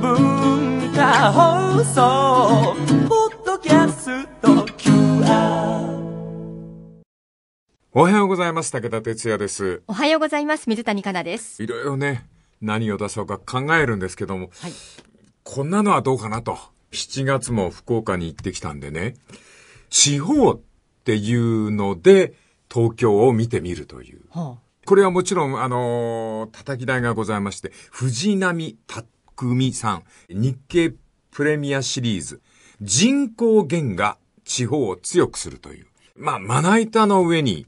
文化放送ポッドキャスト QR おはようございます武田哲也ですおはようございます水谷香奈ですいろいろね何を出そうか考えるんですけども、はい、こんなのはどうかなと7月も福岡に行ってきたんでね地方っていうので東京を見てみるという、はあこれはもちろん、あのー、叩き台がございまして、藤波匠さん、日経プレミアシリーズ、人口減が地方を強くするという。まあ、まな板の上に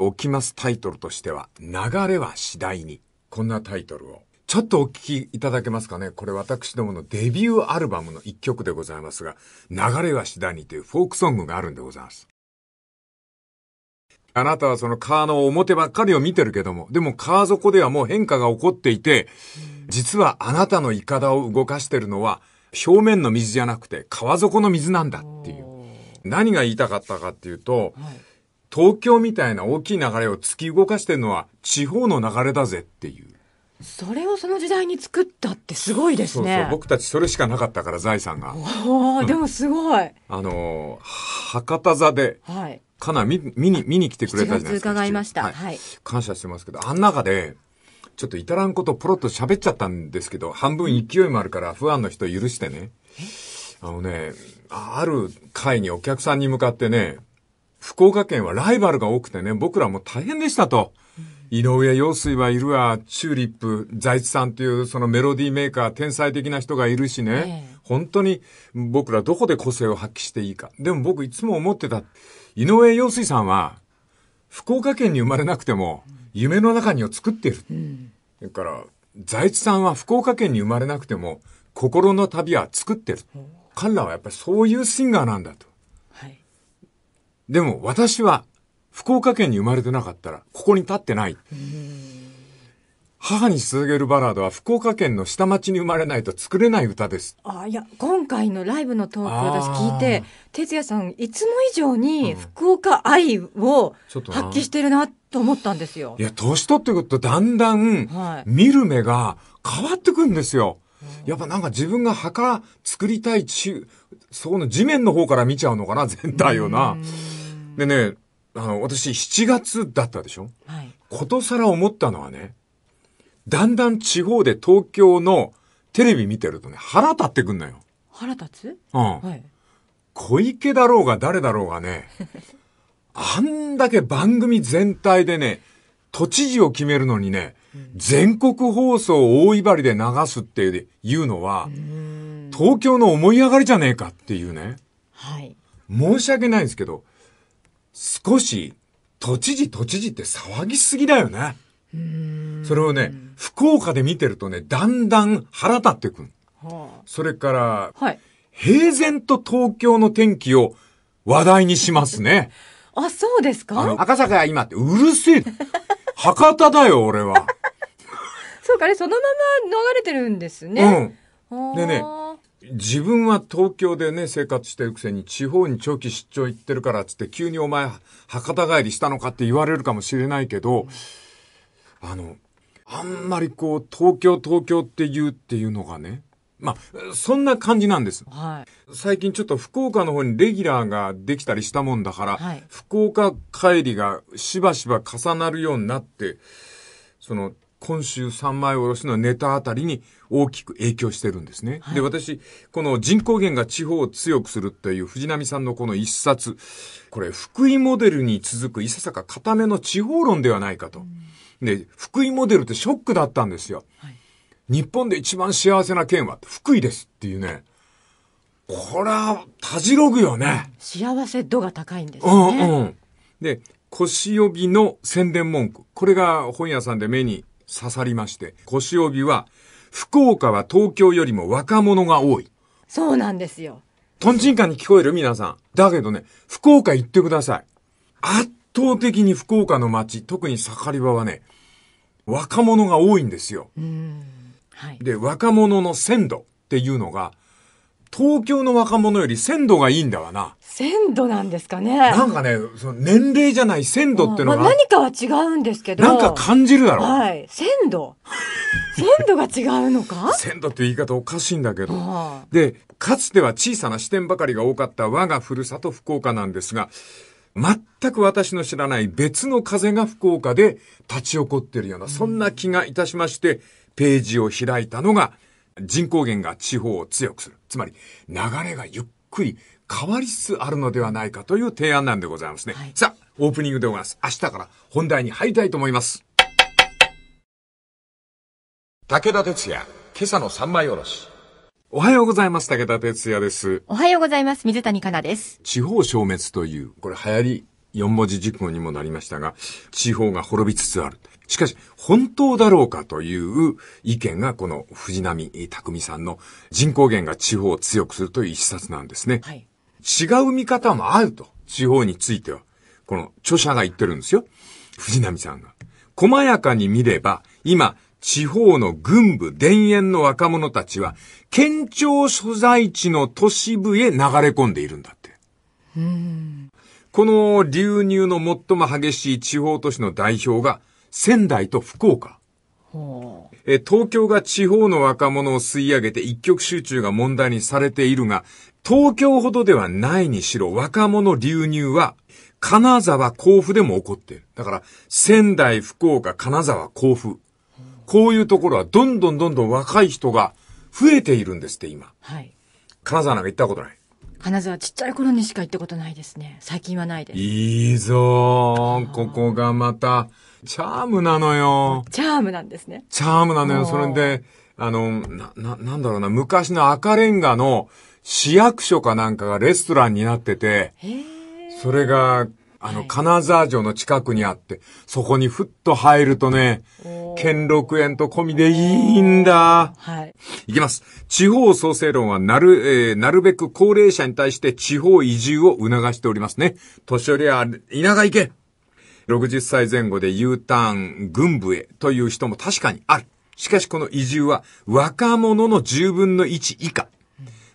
置きますタイトルとしては、流れは次第に。こんなタイトルを。ちょっとお聞きいただけますかねこれ私どものデビューアルバムの一曲でございますが、流れは次第にというフォークソングがあるんでございます。あなたはその川の表ばっかりを見てるけども、でも川底ではもう変化が起こっていて、実はあなたのイカダを動かしてるのは、表面の水じゃなくて川底の水なんだっていう。何が言いたかったかっていうと、はい、東京みたいな大きい流れを突き動かしてるのは地方の流れだぜっていう。それをその時代に作ったってすごいですね。そうそう僕たちそれしかなかったから財産が。おお、でもすごい。うん、あの、博多座で、はい、かなり見見に見に来てくれたじゃないですか。伺いました、はい。はい。感謝してますけど、あん中で、ちょっと至らんことポロッと喋っちゃったんですけど、半分勢いもあるから不安の人許してね。あのね、ある会にお客さんに向かってね、福岡県はライバルが多くてね、僕らも大変でしたと。井上陽水はいるわ、チューリップ、財津さんというそのメロディーメーカー、天才的な人がいるしね、え本当に僕らどこで個性を発揮していいか。でも僕いつも思ってた。井上陽水さんは、福岡県に生まれなくても、夢の中にを作ってる。うん、だから、財津さんは福岡県に生まれなくても、心の旅は作ってる。彼らはやっぱりそういうシンガーなんだと。はい、でも私は、福岡県に生まれてなかったら、ここに立ってない。うん母に捧げるバラードは福岡県の下町に生まれないと作れない歌です。あいや、今回のライブのトークを私聞いて、哲也さん、いつも以上に福岡愛を発揮してるなと思ったんですよ。いや、年取ってくるとだんだん見る目が変わってくんですよ。やっぱなんか自分が墓作りたいち、そこの地面の方から見ちゃうのかな、全体をな。でね、あの、私7月だったでしょはい。ことさら思ったのはね、だんだん地方で東京のテレビ見てるとね、腹立ってくんのよ。腹立つうん。はい。小池だろうが誰だろうがね、あんだけ番組全体でね、都知事を決めるのにね、うん、全国放送大いばりで流すっていうのは、東京の思い上がりじゃねえかっていうね。はい。申し訳ないんですけど、少し、都知事都知事って騒ぎすぎだよね。それをね、福岡で見てるとね、だんだん腹立ってくる。それから、はい、平然と東京の天気を話題にしますね。あ、そうですか赤坂は今って、うるせえ。博多だよ、俺は。そうかね、そのまま流れてるんですね。うん。でね、自分は東京でね、生活してるくせに、地方に長期出張行ってるからっつって、急にお前、博多帰りしたのかって言われるかもしれないけど、うんあの、あんまりこう、東京東京って言うっていうのがね、まあ、そんな感じなんです。はい、最近ちょっと福岡の方にレギュラーができたりしたもんだから、はい、福岡帰りがしばしば重なるようになって、その、今週三枚おろしのネタあたりに大きく影響してるんですね。はい、で、私、この人口減が地方を強くするという藤波さんのこの一冊、これ、福井モデルに続くいささか固めの地方論ではないかと。うんね、福井モデルってショックだったんですよ。はい、日本で一番幸せな県は福井ですっていうね。これは、たじろぐよね。幸せ度が高いんですね。うんうん。で、腰帯の宣伝文句。これが本屋さんで目に刺さりまして。腰帯は、福岡は東京よりも若者が多い。そうなんですよ。トンチンカンに聞こえる皆さん。だけどね、福岡行ってください。圧倒的に福岡の街、特に盛り場はね、若者が多いんですよ。はい、で、若者の鮮度っていうのが、東京の若者より鮮度がいいんだわな。鮮度なんですかね。なんかね、その年齢じゃない鮮度っていうのが、まあ、何かは違うんですけど。なんか感じるだろう。はい。鮮度。鮮度が違うのか 鮮度って言い方おかしいんだけど。で、かつては小さな支店ばかりが多かった我がふるさと福岡なんですが、全く私の知らない別の風が福岡で立ち起こってるような、そんな気がいたしまして、ページを開いたのが、人口減が地方を強くする。つまり、流れがゆっくり変わりつつあるのではないかという提案なんでございますね。さあ、オープニングでございます。明日から本題に入りたいと思います。武田鉄矢、今朝の三枚おろし。おはようございます。武田哲也です。おはようございます。水谷香奈です。地方消滅という、これ流行り4文字熟語にもなりましたが、地方が滅びつつある。しかし、本当だろうかという意見が、この藤波匠さんの人口減が地方を強くするという一冊なんですね。はい、違う見方もあると、地方については。この著者が言ってるんですよ。藤波さんが。細やかに見れば、今、地方の軍部、田園の若者たちは、県庁所在地の都市部へ流れ込んでいるんだって。この流入の最も激しい地方都市の代表が、仙台と福岡。え東京が地方の若者を吸い上げて一極集中が問題にされているが、東京ほどではないにしろ若者流入は金沢、甲府でも起こっている。だから、仙台、福岡、金沢、甲府。こういうところはどんどんどんどん若い人が増えているんですって、今。はい。金沢なんか行ったことない。金沢ちっちゃい頃にしか行ったことないですね。最近はないです。いいぞー。ここがまた、チャームなのよ。チャームなんですね。チャームなのよ。それで、あの、な、な、なんだろうな、昔の赤レンガの市役所かなんかがレストランになってて、それがあの、金沢城の近くにあって、そこにふっと入るとね、兼六園と込みでいいんだ。はい。いきます。地方創生論はなる、えー、なるべく高齢者に対して地方移住を促しておりますね。年寄りは田舎行け !60 歳前後で U ターン、軍部へという人も確かにある。しかしこの移住は若者の10分の1以下。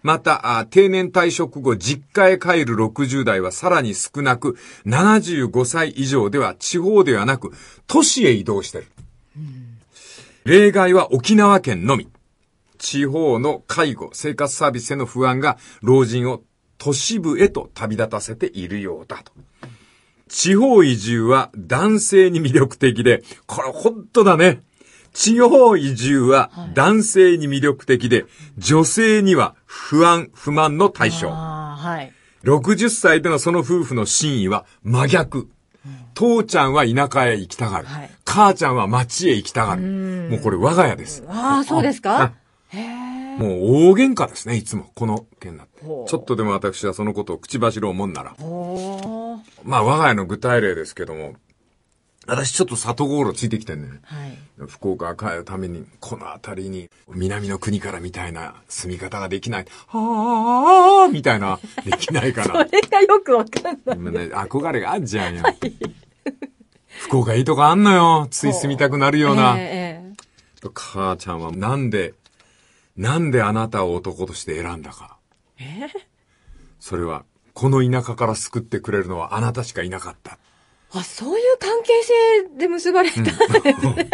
また、定年退職後、実家へ帰る60代はさらに少なく、75歳以上では地方ではなく、都市へ移動してる。うん、例外は沖縄県のみ。地方の介護、生活サービスへの不安が老人を都市部へと旅立たせているようだと。地方移住は男性に魅力的で、これ本当だね。地方移住は男性に魅力的で、女性には不安、不満の対象。60歳でのその夫婦の真意は真逆。父ちゃんは田舎へ行きたがる。母ちゃんは町へ行きたがる。もうこれ我が家です。ああ、そうですかもう大喧嘩ですね、いつも。この件なって。ちょっとでも私はそのことを口走ろうもんなら。まあ我が家の具体例ですけども、私ちょっと里ゴールついてきてね、はい、福岡帰るために、この辺りに、南の国からみたいな住み方ができない、はあみたいな、できないから。それがよくわかんない。今ね、憧れがあんじゃんよ。はい、福岡いいとこあんのよ。つい住みたくなるような。えー、母ちゃんはなんで、なんであなたを男として選んだか。えー、それは、この田舎から救ってくれるのはあなたしかいなかった。あ、そういう関係性で結ばれたんですね。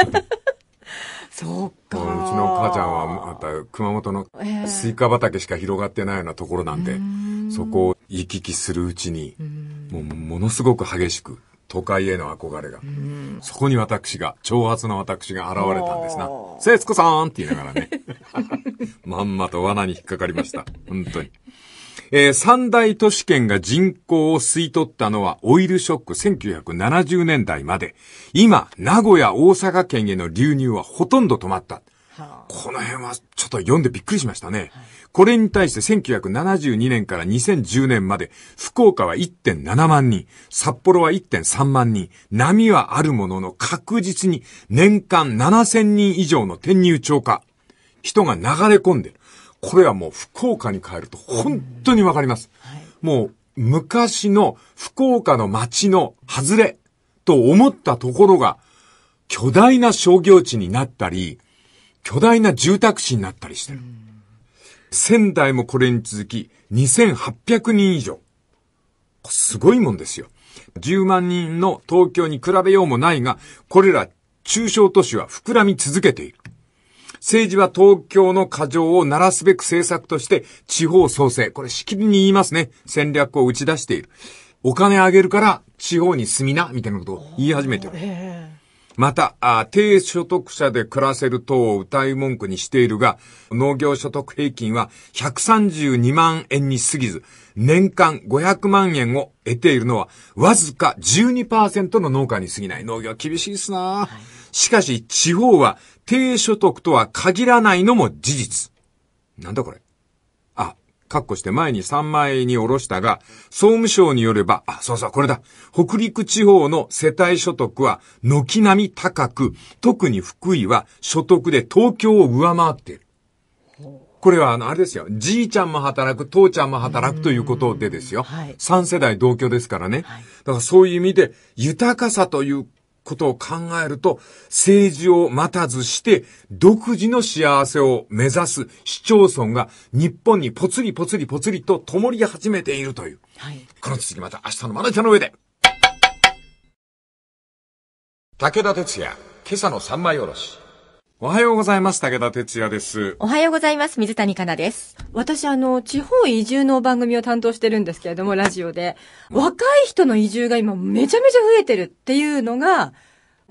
そうか。うちの母ちゃんは、また熊本のスイカ畑しか広がってないようなところなんで、えー、そこを行き来するうちに、うもうものすごく激しく、都会への憧れが。そこに私が、挑発の私が現れたんですな。つこさんって言いながらね。まんまと罠に引っかかりました。本当に。えー、三大都市圏が人口を吸い取ったのはオイルショック1970年代まで。今、名古屋、大阪県への流入はほとんど止まった。この辺はちょっと読んでびっくりしましたね。これに対して1972年から2010年まで、福岡は1.7万人、札幌は1.3万人、波はあるものの確実に年間7000人以上の転入超過、人が流れ込んでる。これはもう福岡に帰ると本当にわかります。もう昔の福岡の街の外れと思ったところが巨大な商業地になったり、巨大な住宅地になったりしてる。仙台もこれに続き2800人以上。すごいもんですよ。10万人の東京に比べようもないが、これら中小都市は膨らみ続けている。政治は東京の過剰を鳴らすべく政策として地方創生。これしきりに言いますね。戦略を打ち出している。お金あげるから地方に住みな、みたいなことを言い始めてる。また低所得者で暮らせる等を謳い文句にしているが、農業所得平均は132万円に過ぎず、年間500万円を得ているのは、わずか12%の農家に過ぎない。農業厳しいっすな、はい、しかし、地方は低所得とは限らないのも事実。なんだこれ。あ、カッコして前に3万円に下ろしたが、総務省によれば、あ、そうそう、これだ。北陸地方の世帯所得は軒並み高く、特に福井は所得で東京を上回っている。これは、あの、あれですよ。じいちゃんも働く、父ちゃんも働くということでですよ。はい、3世代同居ですからね。はい、だからそういう意味で、豊かさということを考えると、政治を待たずして、独自の幸せを目指す市町村が日本にぽつりぽつりぽつりと灯り始めているという。はい、この続きまた明日のまな板の上で。武田鉄矢、今朝の三枚おろし。おはようございます。武田哲也です。おはようございます。水谷香奈です。私、あの、地方移住の番組を担当してるんですけれども、ラジオで。若い人の移住が今、めちゃめちゃ増えてるっていうのが、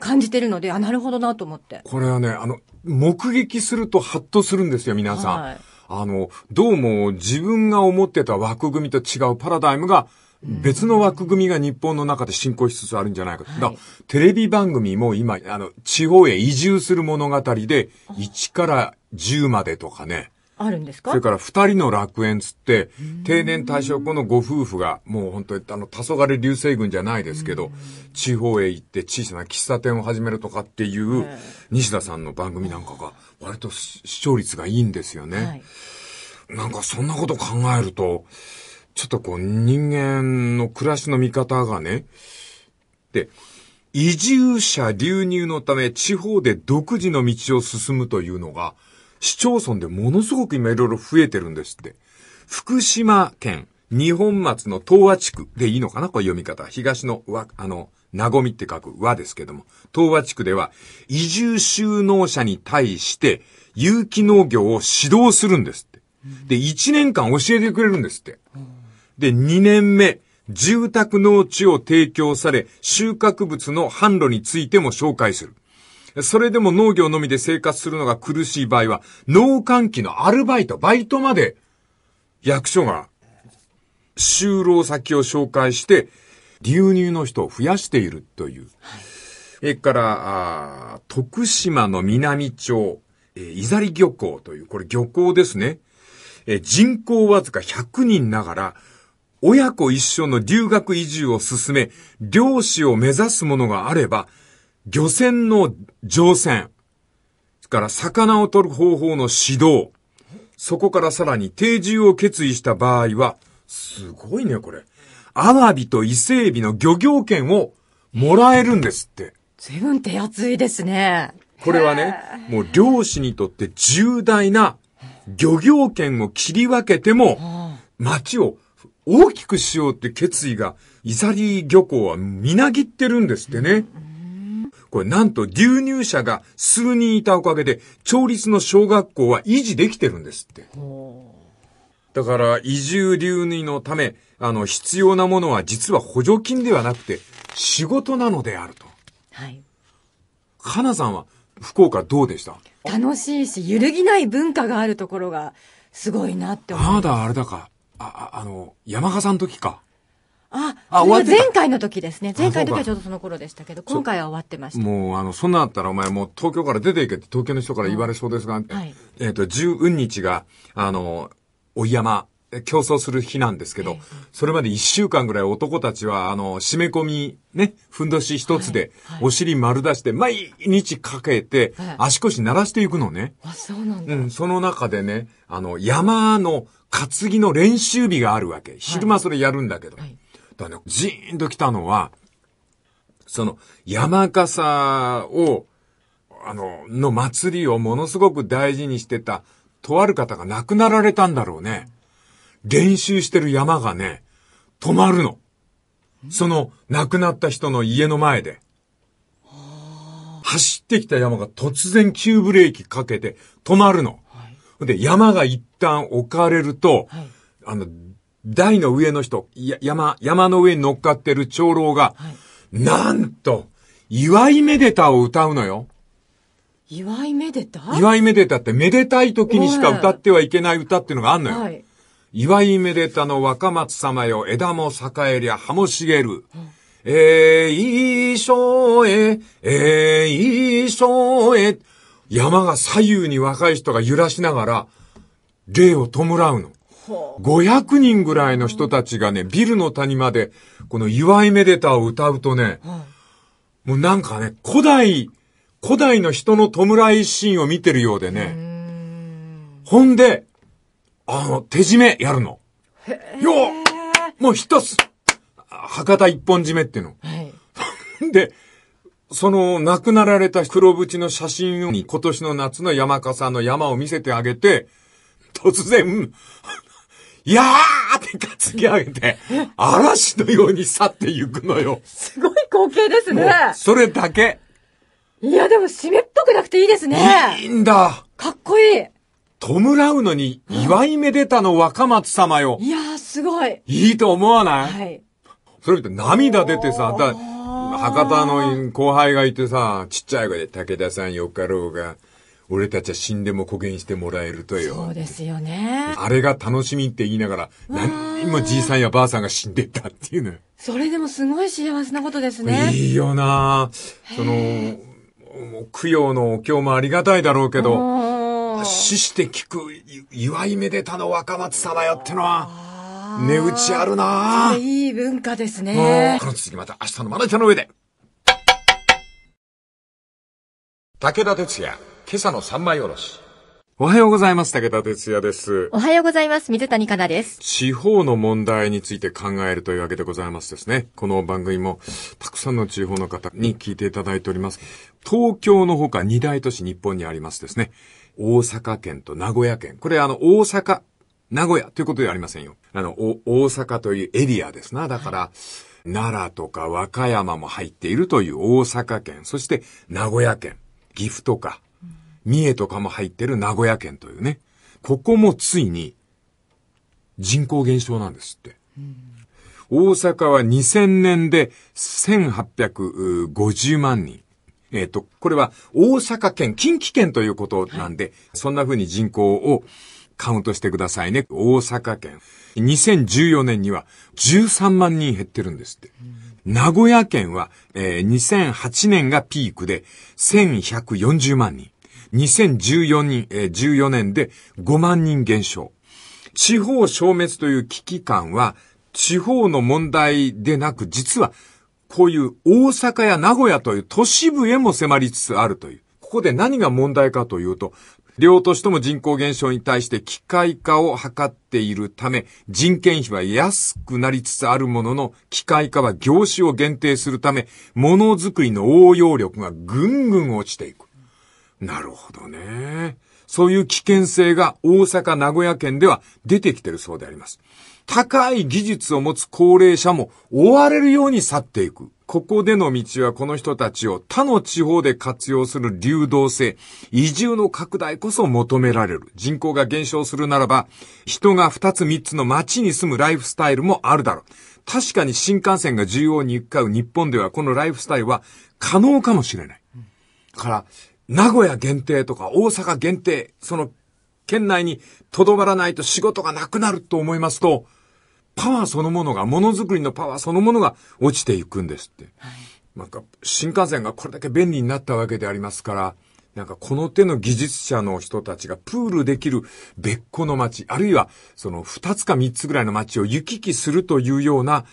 感じてるので、あ、なるほどなと思って。これはね、あの、目撃するとハッとするんですよ、皆さん。はい、あの、どうも自分が思ってた枠組みと違うパラダイムが、別の枠組みが日本の中で進行しつつあるんじゃないか。はい、だテレビ番組も今、あの、地方へ移住する物語で、1から10までとかね。あるんですかそれから二人の楽園つって、定年退職後のご夫婦が、もう本当にあの、黄昏流星群じゃないですけど、地方へ行って小さな喫茶店を始めるとかっていう、西田さんの番組なんかが、割と視聴率がいいんですよね。はい、なんかそんなこと考えると、ちょっとこう、人間の暮らしの見方がね、で、移住者流入のため地方で独自の道を進むというのが、市町村でものすごく今いろいろ増えてるんですって。福島県、日本松の東和地区でいいのかなこれ読み方。東の和、あの、なごみって書く和ですけども、東和地区では移住収納者に対して有機農業を指導するんですって。で、1年間教えてくれるんですって。で、2年目、住宅農地を提供され、収穫物の販路についても紹介する。それでも農業のみで生活するのが苦しい場合は、農換期のアルバイト、バイトまで、役所が、就労先を紹介して、流入の人を増やしているという。はい、から、徳島の南町、えー、ざり漁港という、これ漁港ですね。えー、人口わずか100人ながら、親子一緒の留学移住を進め、漁師を目指すものがあれば、漁船の乗船、から魚を取る方法の指導、そこからさらに定住を決意した場合は、すごいね、これ。アワビと伊勢エビの漁業権をもらえるんですって。随分手厚いですね。これはね、もう漁師にとって重大な漁業権を切り分けても、町を大きくしようって決意が、イザリ漁港はみなぎってるんですってね。これなんと流入者が数人いたおかげで、町立の小学校は維持できてるんですって。だから、移住流入のため、あの、必要なものは実は補助金ではなくて、仕事なのであると。はい。かなさんは、福岡どうでした楽しいし、揺るぎない文化があるところが、すごいなって思いまだあれだか、あ、あの、山賀さんの時か。あ、あ終わって前回の時ですね。前回の時はちょうどその頃でしたけど、今回は終わってました。もう、あの、そんなあったらお前もう東京から出ていけって東京の人から言われそうですが、はい、えっ、ー、と、十0日が、あの、追山競争する日なんですけど、それまで一週間ぐらい男たちは、あの、締め込み、ね、ふんどし一つで、お尻丸出して、毎日かけて、足腰鳴らしていくのね。あ、そうなんだ。うん、その中でね、あの、山の担ぎの練習日があるわけ。昼間それやるんだけど。だね、じーんと来たのは、その、山笠を、あの、の祭りをものすごく大事にしてた、とある方が亡くなられたんだろうね。練習してる山がね、止まるの。その亡くなった人の家の前で。走ってきた山が突然急ブレーキかけて止まるの。はい、で、山が一旦置かれると、はい、あの、台の上の人、山、山の上に乗っかってる長老が、はい、なんと、祝いめでたを歌うのよ。祝いめでた祝いめでたって、めでたい時にしか歌ってはいけない歌っていうのがあるのよ。はい、祝いめでたの若松様よ、枝も栄えりゃ葉も茂る。えいいしょえ、えいしょえ。山が左右に若い人が揺らしながら、霊を弔うの。500人ぐらいの人たちがね、ビルの谷まで、この祝いめでたを歌うとね、もうなんかね、古代、古代の人の弔いシーンを見てるようでね。ほんで、あの、手締めやるの。よもう一つ博多一本締めっていうの。はい、で、その亡くなられた黒縁の写真に今年の夏の山笠の山を見せてあげて、突然、い やーって担ぎ上げて、嵐のように去っていくのよ。すごい光景ですね。それだけ。いや、でも湿っぽくなくていいですね。いいんだ。かっこいい。トム・ラウノに祝いめでたの若松様よ。いやー、すごい。いいと思わないはい。それって涙出てさ、だ博多の後輩がいてさ、ちっちゃい子で武田さんよかろうが、俺たちは死んでも苦言してもらえるとよ。そうですよね。あれが楽しみって言いながら、何にもじいさんやばあさんが死んでったっていうのよ。それでもすごい幸せなことですね。いいよなその、供養のお経もありがたいだろうけど、死して聞く、祝いめでたの若松様よってのは、値打ちあるなあいい文化ですね。この続きまた明日のまな板の上で。武田哲也、今朝の三枚おろし。おはようございます。武田哲也です。おはようございます。水谷香奈です。地方の問題について考えるというわけでございますですね。この番組もたくさんの地方の方に聞いていただいております。東京のほか二大都市日本にありますですね。大阪県と名古屋県。これあの、大阪、名古屋ということではありませんよ。あの、大阪というエリアですな。だから、はい、奈良とか和歌山も入っているという大阪県、そして名古屋県、岐阜とか、三重とかも入ってる名古屋県というね。ここもついに人口減少なんですって。大阪は2000年で1850万人。えっ、ー、と、これは大阪県、近畿圏ということなんで、はい、そんな風に人口をカウントしてくださいね。大阪県。2014年には13万人減ってるんですって。うん、名古屋県は、えー、2008年がピークで1140万人。2014人、えー、14年で5万人減少。地方消滅という危機感は、地方の問題でなく、実はこういう大阪や名古屋という都市部へも迫りつつあるという。ここで何が問題かというと、両都市とも人口減少に対して機械化を図っているため、人件費は安くなりつつあるものの、機械化は業種を限定するため、ものづくりの応用力がぐんぐん落ちていく。なるほどね。そういう危険性が大阪、名古屋県では出てきてるそうであります。高い技術を持つ高齢者も追われるように去っていく。ここでの道はこの人たちを他の地方で活用する流動性、移住の拡大こそ求められる。人口が減少するならば、人が2つ3つの街に住むライフスタイルもあるだろう。確かに新幹線が重要に行くかう日本ではこのライフスタイルは可能かもしれない。だから、名古屋限定とか大阪限定、その県内にとどまらないと仕事がなくなると思いますと、パワーそのものが、ものづくりのパワーそのものが落ちていくんですって。はい、なんか、新幹線がこれだけ便利になったわけでありますから、なんかこの手の技術者の人たちがプールできる別個の街、あるいはその二つか三つぐらいの街を行き来するというような、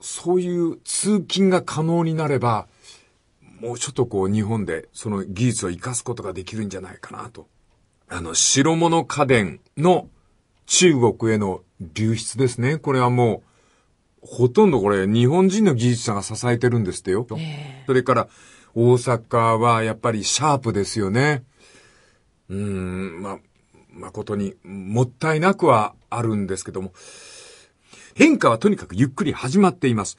そういう通勤が可能になれば、もうちょっとこう日本でその技術を活かすことができるんじゃないかなと。あの、白物家電の中国への流出ですね。これはもう、ほとんどこれ、日本人の技術者が支えてるんですってよ。えー、それから、大阪はやっぱりシャープですよね。うん、ま、誠にもったいなくはあるんですけども。変化はとにかくゆっくり始まっています。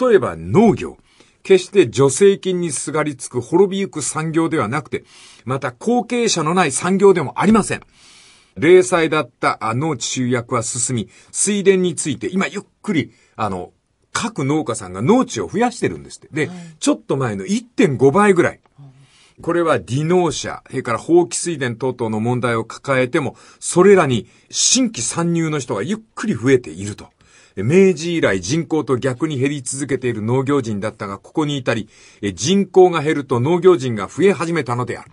例えば農業。決して助成金にすがりつく滅びゆく産業ではなくて、また後継者のない産業でもありません。零細だった農地集約は進み、水田について今ゆっくり、あの、各農家さんが農地を増やしてるんですって。で、はい、ちょっと前の1.5倍ぐらい。これは離農者、それから放棄水田等々の問題を抱えても、それらに新規参入の人がゆっくり増えていると。明治以来人口と逆に減り続けている農業人だったが、ここに至り、人口が減ると農業人が増え始めたのである。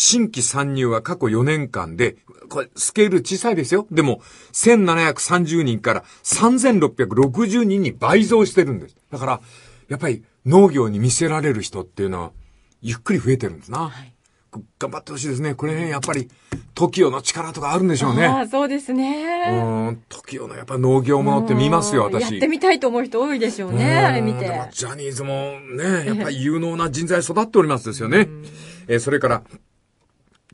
新規参入は過去4年間で、これ、スケール小さいですよ。でも、1730人から3660人に倍増してるんです。だから、やっぱり農業に見せられる人っていうのは、ゆっくり増えてるんですな。はい頑張ってほしいですね。これね、やっぱり、TOKIO の力とかあるんでしょうね。ああ、そうですね。うん、TOKIO のやっぱ農業ものって見ますよ、私。やってみたいと思う人多いでしょうね、あれ見て。ジャニーズもね、やっぱり有能な人材育っておりますですよね。えー、それから、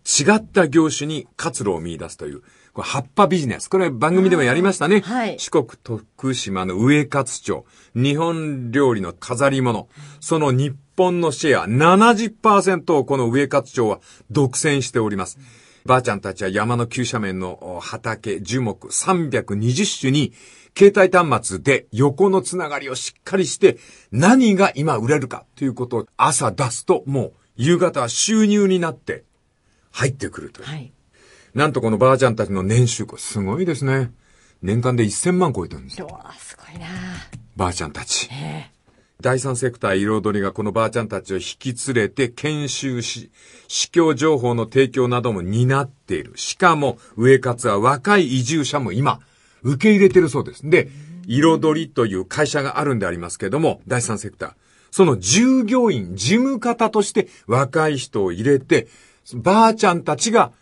違った業種に活路を見出すという、これ葉っぱビジネス。これ番組でもやりましたね。はい、四国徳島の上勝町、日本料理の飾り物、その日本のシェア70%をこの上勝町は独占しております。ばあちゃんたちは山の急斜面の畑、樹木320種に、携帯端末で横のつながりをしっかりして、何が今売れるかということを朝出すと、もう夕方は収入になって、入ってくるという。はい、なんとこのばあちゃんたちの年収、すごいですね。年間で1000万超えてるんですよ。わすごいなばあちゃんたち。えー第三セクター彩りがこのばあちゃんたちを引き連れて研修し、市況情報の提供なども担っている。しかも、上勝は若い移住者も今、受け入れてるそうです。で、彩りという会社があるんでありますけども、第三セクター。その従業員、事務方として若い人を入れて、ばあちゃんたちが、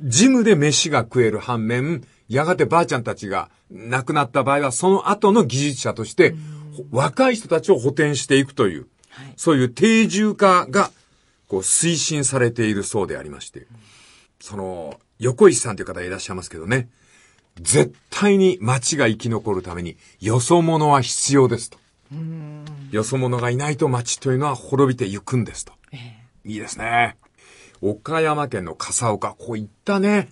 ジムで飯が食える反面、やがてばあちゃんたちが亡くなった場合は、その後の技術者として、若い人たちを補填していくという、はい、そういう定住化が、こう、推進されているそうでありまして、その、横石さんという方いらっしゃいますけどね、絶対に町が生き残るために、よそ者は必要ですと。よそ者がいないと町というのは滅びてゆくんですと。えー、いいですね。岡山県の笠岡、ここ行ったね。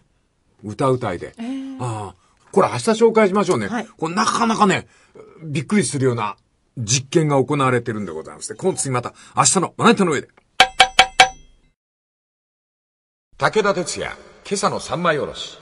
歌うたいで。えー、ああ。これ明日紹介しましょうね。はい、これなかなかね、びっくりするような実験が行われてるんでございまして、今次また明日のまな板の上で。武田鉄矢、今朝の三枚おろし。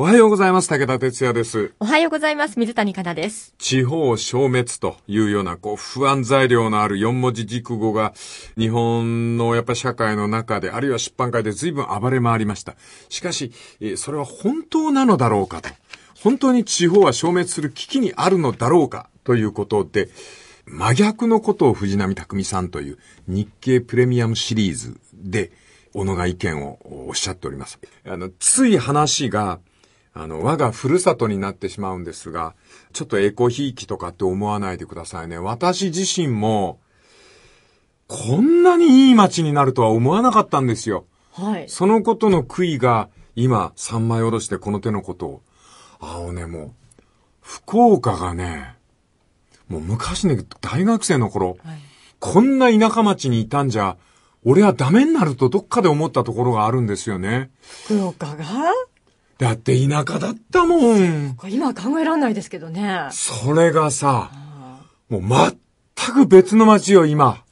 おはようございます。武田哲也です。おはようございます。水谷香奈です。地方消滅というような、こう、不安材料のある四文字熟語が、日本のやっぱ社会の中で、あるいは出版界で随分暴れ回りました。しかし、それは本当なのだろうかと。本当に地方は消滅する危機にあるのだろうかということで、真逆のことを藤波匠さんという日経プレミアムシリーズで、小野が意見をおっしゃっております。あの、つい話が、あの、我がふるさとになってしまうんですが、ちょっとエコひいきとかって思わないでくださいね。私自身も、こんなにいい街になるとは思わなかったんですよ。はい。そのことの悔いが、今、三枚おろしてこの手のことを。あね、もう、福岡がね、もう昔ね、大学生の頃、はい、こんな田舎町にいたんじゃ、俺はダメになるとどっかで思ったところがあるんですよね。福岡がだって田舎だったもん。今は考えられないですけどね。それがさ、もう全く別の街よ、今。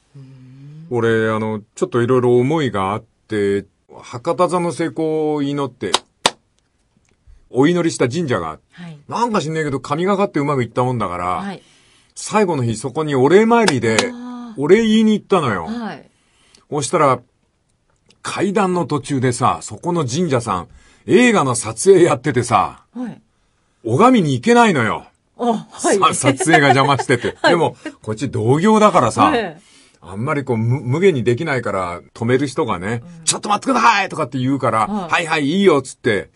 俺、あの、ちょっといろいろ思いがあって、博多座の成功を祈って、お祈りした神社があって、はい、なんか知んねえけど神がかってうまくいったもんだから、はい、最後の日そこにお礼参りで、お礼言いに行ったのよ。はい、そしたら、階段の途中でさ、そこの神社さん、映画の撮影やっててさ、はい、拝みに行けないのよ。あ、はい。撮影が邪魔してて。はい、でも、こっち同業だからさ、あんまりこう無、無限にできないから、止める人がね、うん、ちょっと待ってくださいとかって言うから、はい、はいはい、いいよっつって、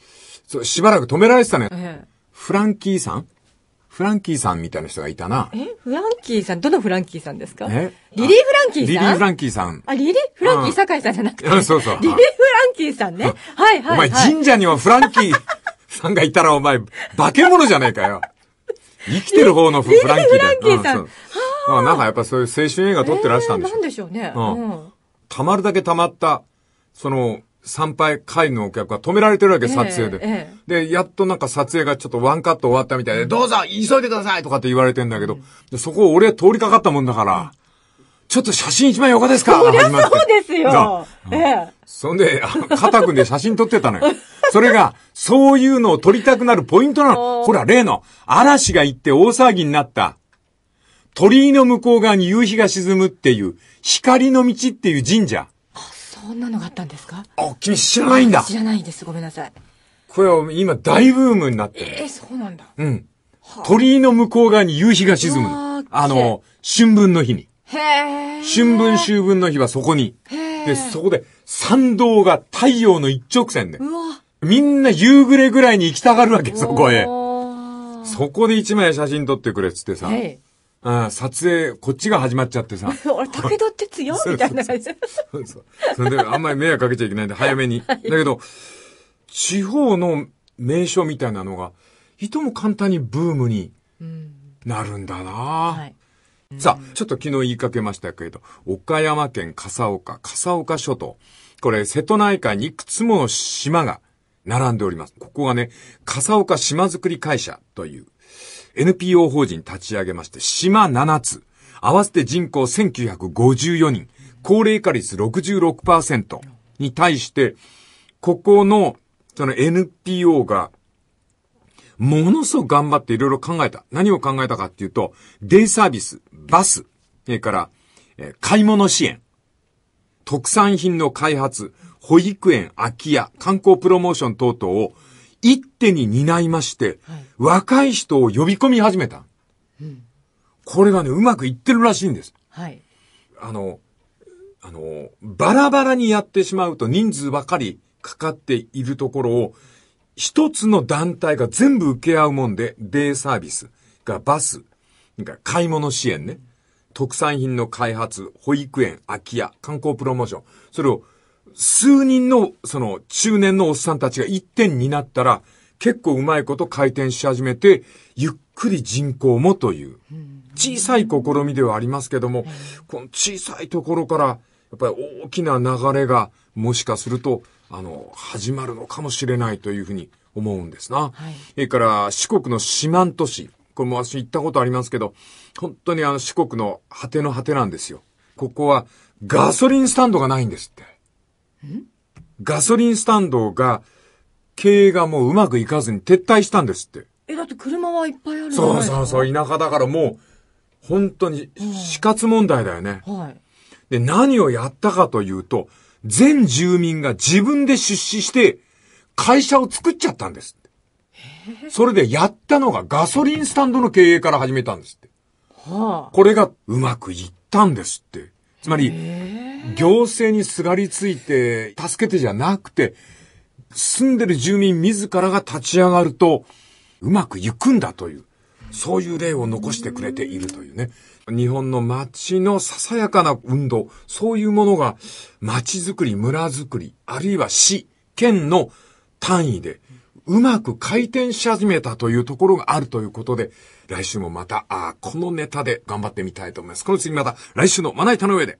しばらく止められてたね。え、フランキーさんフランキーさんみたいな人がいたな。えフランキーさんどのフランキーさんですかえリリー・フランキーさんリリー・フランキーさん。あ、リリー・フランキー酒井さんじゃなくて。そうそう。リリー・フランキーさんね。はいはい、はい、お前神社にはフランキーさんがいたらお前、化け物じゃねえかよ。生きてる方のフランキーだよ。リリー・フランキーさん。あ、なんかやっぱそういう青春映画撮ってらしたんですなんでしょうね。うん。たまるだけたまった、その、参拝会のお客が止められてるわけ、撮影で、ええ。で、やっとなんか撮影がちょっとワンカット終わったみたいで、どうぞ急いでくださいとかって言われてんだけど、うん、そこを俺通りかかったもんだから、ちょっと写真一枚横ですかそりゃそうですよ、ええ、そんで、肩組んで写真撮ってたのよ。それが、そういうのを撮りたくなるポイントなの。ほら、例の、嵐が行って大騒ぎになった、鳥居の向こう側に夕日が沈むっていう、光の道っていう神社。んなのがあったんですかあ、君知らないんだ知らないです。ごめんなさい。これは今大ブームになってる。えそうなんだ。うん。鳥居の向こう側に夕日が沈むの。あの、春分の日に。へ春分秋分の日はそこに。で、そこで参道が太陽の一直線で。みんな夕暮れぐらいに行きたがるわけ、そこへ。そこで一枚写真撮ってくれっつってさ。あ撮影、こっちが始まっちゃってさ。俺、武田鉄矢みたいな感じ。そうそう。それで、あんまり迷惑かけちゃいけないんで、早めに。はい、だけど、地方の名所みたいなのが、いとも簡単にブームになるんだな、はい、さあ、ちょっと昨日言いかけましたけど、岡山県笠岡、笠岡諸島。これ、瀬戸内海にいくつもの島が並んでおります。ここがね、笠岡島づくり会社という NPO 法人立ち上げまして、島7つ、合わせて人口1954人、高齢化率66%に対して、ここの、その NPO が、ものすごく頑張っていろいろ考えた。何を考えたかっていうと、デイサービス、バス、それから、え買い物支援、特産品の開発、保育園、空き家、観光プロモーション等々を一手に担いまして、はい、若い人を呼び込み始めた。これがね、うまくいってるらしいんです。はい、あの、あの、バラバラにやってしまうと人数ばかりかかっているところを、一つの団体が全部受け合うもんで、デイサービスがバス、か買い物支援ね、特産品の開発、保育園、空き家、観光プロモーション、それを数人の、その、中年のおっさんたちが一点になったら、結構うまいこと回転し始めて、ゆっくり人口もという、小さい試みではありますけども、この小さいところから、やっぱり大きな流れが、もしかすると、あの、始まるのかもしれないというふうに思うんですな。はい、から四国の四万都市。これも私行ったことありますけど、本当にあの四国の果ての果てなんですよ。ここはガソリンスタンドがないんですって。ガソリンスタンドが、経営がもううまくいかずに撤退したんですって。え、だって車はいっぱいあるか。そうそうそう、田舎だからもう、本当に死活問題だよね。はい。で、何をやったかというと、全住民が自分で出資して、会社を作っちゃったんですって。それでやったのがガソリンスタンドの経営から始めたんですって。はあ、これがうまくいったんですって。つまり、行政にすがりついて、助けてじゃなくて、住んでる住民自らが立ち上がると、うまくいくんだという、そういう例を残してくれているというね。日本の街のささやかな運動、そういうものが、街づくり、村づくり、あるいは市、県の単位で、うまく回転し始めたというところがあるということで、来週もまた、あこのネタで頑張ってみたいと思います。この次また来週のまな板の上で。